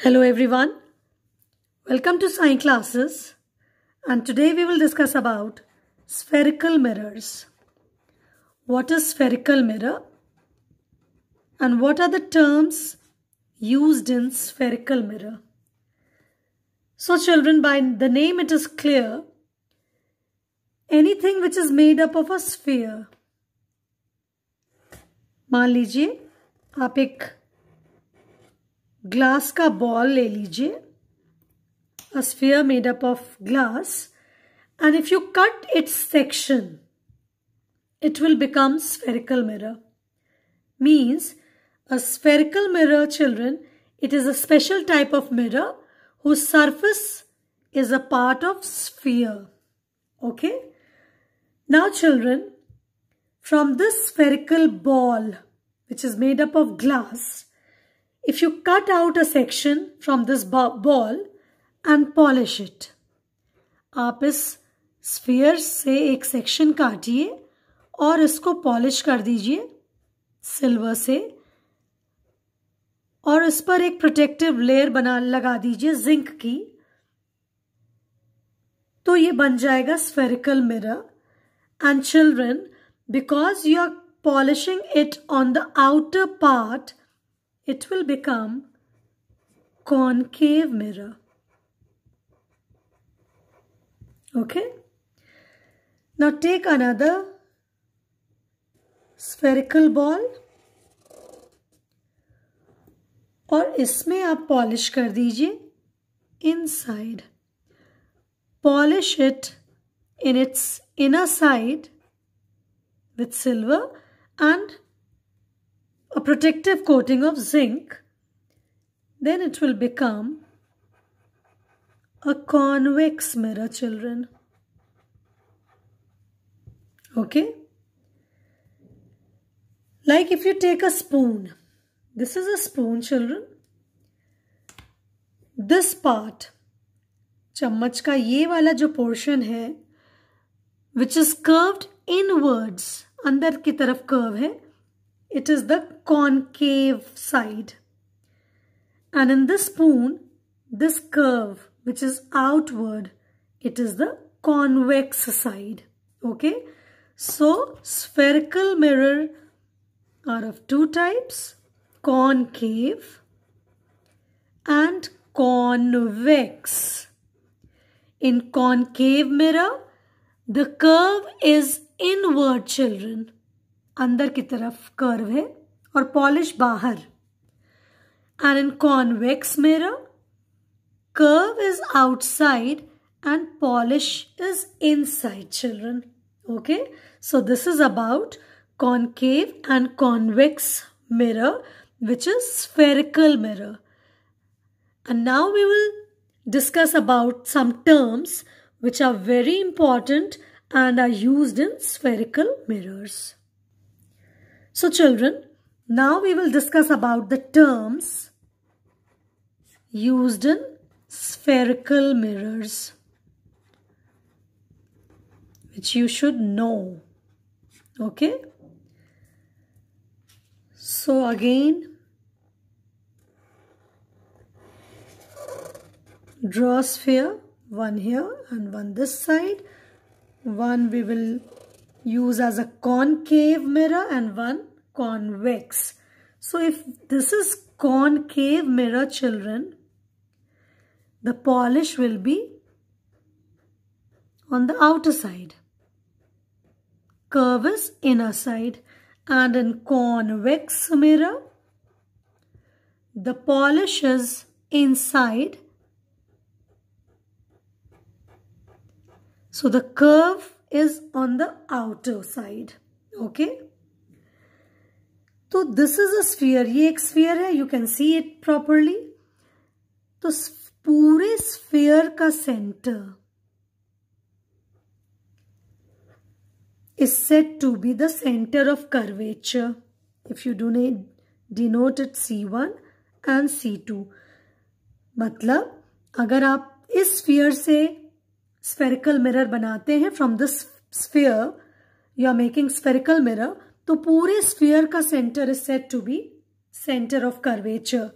Hello everyone. Welcome to science classes and today we will discuss about spherical mirrors. What is spherical mirror and what are the terms used in spherical mirror? So children by the name it is clear anything which is made up of a sphere. मान लीजिए आप एक glass का ball ले लीजिए a sphere made up of glass and if you cut its section it will become spherical mirror means a spherical mirror children it is a special type of mirror who surface is a part of sphere okay now children from this spherical ball which is made up of glass if you cut out a section from this ball and polish it. आप इस sphere से एक section काटिए और इसको polish कर दीजिए silver से और इस पर एक प्रोटेक्टिव लेयर बना लगा दीजिए जिंक की तो ये बन जाएगा spherical mirror and children because you are polishing it on the outer part it will become concave mirror. Okay. Now take another spherical ball और इसमें आप पॉलिश कर दीजिए inside polish it in its inner side with silver and a protective coating of zinc, then it will become a convex mirror, children. Okay? Like if you take a spoon, this is a spoon, children. This part, चम्मच का ये वाला जो portion है which is curved inwards, अंदर की तरफ curve है it is the concave side. And in this spoon, this curve, which is outward, it is the convex side. Okay. So, spherical mirror are of two types, concave and convex. In concave mirror, the curve is inward children अंदर की तरफ curve है और polish बाहर and in convex mirror curve is outside and polish is inside children okay so this is about concave and convex mirror which is spherical mirror and now we will discuss about some terms which are very important and are used in spherical mirrors so children, now we will discuss about the terms used in spherical mirrors which you should know. Okay. So again, draw sphere, one here and one this side. One we will use as a concave mirror and one convex. So if this is concave mirror children, the polish will be on the outer side. Curve is inner side and in convex mirror, the polish is inside. So the curve is on the outer side. Okay. तो this is a sphere ये एक sphere है you can see it properly तो पूरे sphere का centre is set to be the centre of curvature if you do ने denote it C one and C two मतलब अगर आप इस स्फीयर से स्फेरिकल मिरर बनाते हैं from this sphere you are making spherical mirror तो पूरे स्फीयर का centre is set to be centre of curvature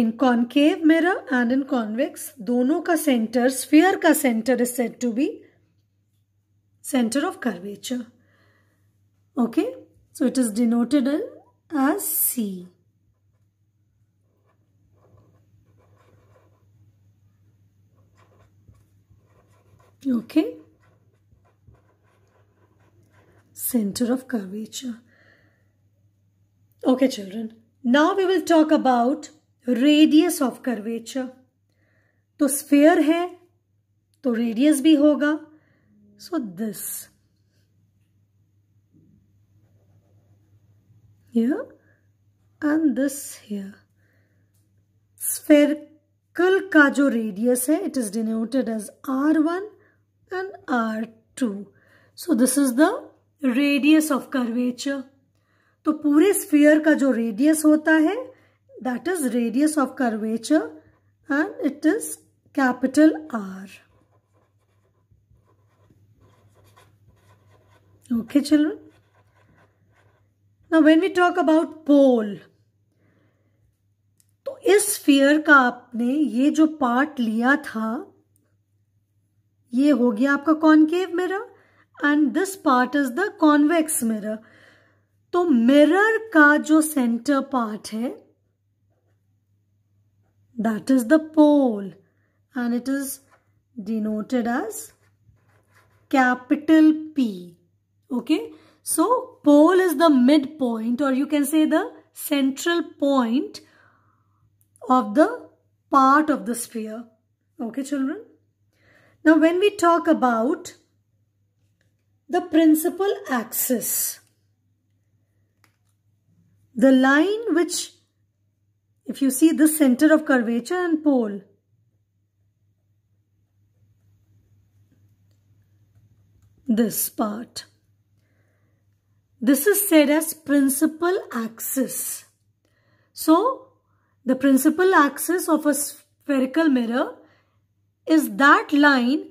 in concave mirror and in convex दोनों का सेंटर स्फीयर का centre is set to be centre of curvature okay so it is denoted as C okay center of curvature okay children now we will talk about radius of curvature to sphere hai to radius bhi hoga so this here and this here sphere का जो radius है it is denoted as R one and R2. So this is the radius of curvature तो पूरे sphere का जो radius होता है that is radius of curvature and it is capital R okay children now when we talk about pole तो इस sphere का आपने ये जो पार्ट लिया था ये हो गया आपका concave mirror and this part is the convex mirror तो मिरर का जो सेंटर पार्ट है that is the pole and it is denoted as capital P okay so pole is the mid point और you can say the central point of the part of the sphere okay children Now when we talk about the principal axis, the line which, if you see the center of curvature and pole, this part. This is said as principal axis. So, the principal axis of a spherical mirror is that line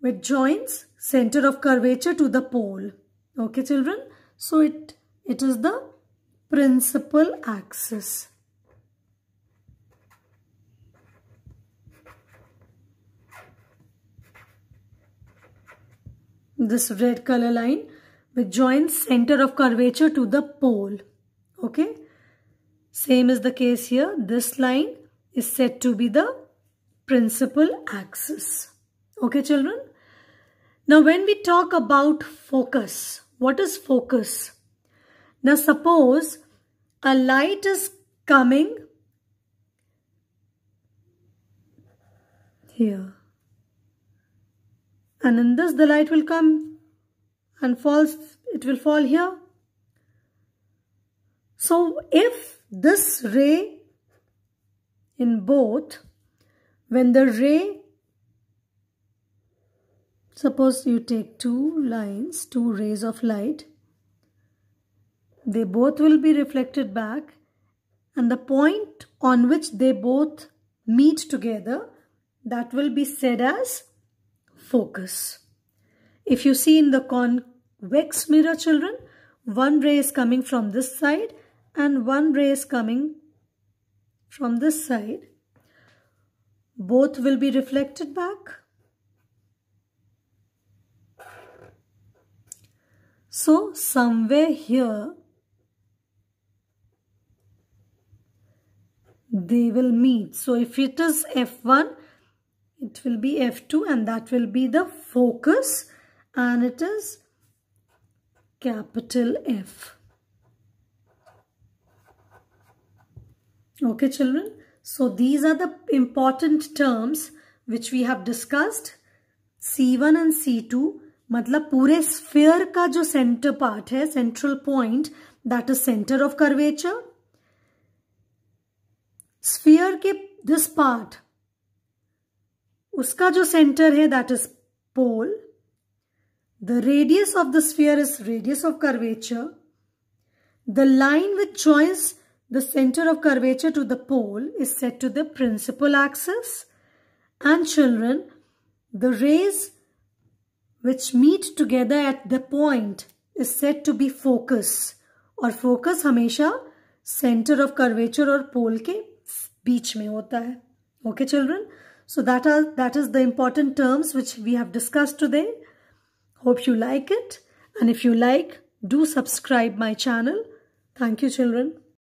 which joins center of curvature to the pole. Okay children. So it, it is the principal axis. This red color line which joins center of curvature to the pole. Okay. Same is the case here. This line is said to be the principal axis. Okay, children? Now, when we talk about focus, what is focus? Now, suppose a light is coming here. And in this, the light will come and falls, it will fall here. So, if this ray in both when the ray suppose you take two lines two rays of light they both will be reflected back and the point on which they both meet together that will be said as focus if you see in the convex mirror children one ray is coming from this side and one ray is coming from this side both will be reflected back. So somewhere here, they will meet. So if it is F1, it will be F2 and that will be the focus and it is capital F. Okay children, so these are the important terms which we have discussed. C1 and C2. Matlab pure sphere ka jo center part hai, central point that is center of curvature. Sphere ke this part. Uska jo center hai that is pole. The radius of the sphere is radius of curvature. The line which joins the center of curvature to the pole is set to the principal axis. And children, the rays which meet together at the point is said to be focus. Or focus hamesha center of curvature or pole ke beach mein hota hai. Okay children? So that, are, that is the important terms which we have discussed today. Hope you like it. And if you like, do subscribe my channel. Thank you children.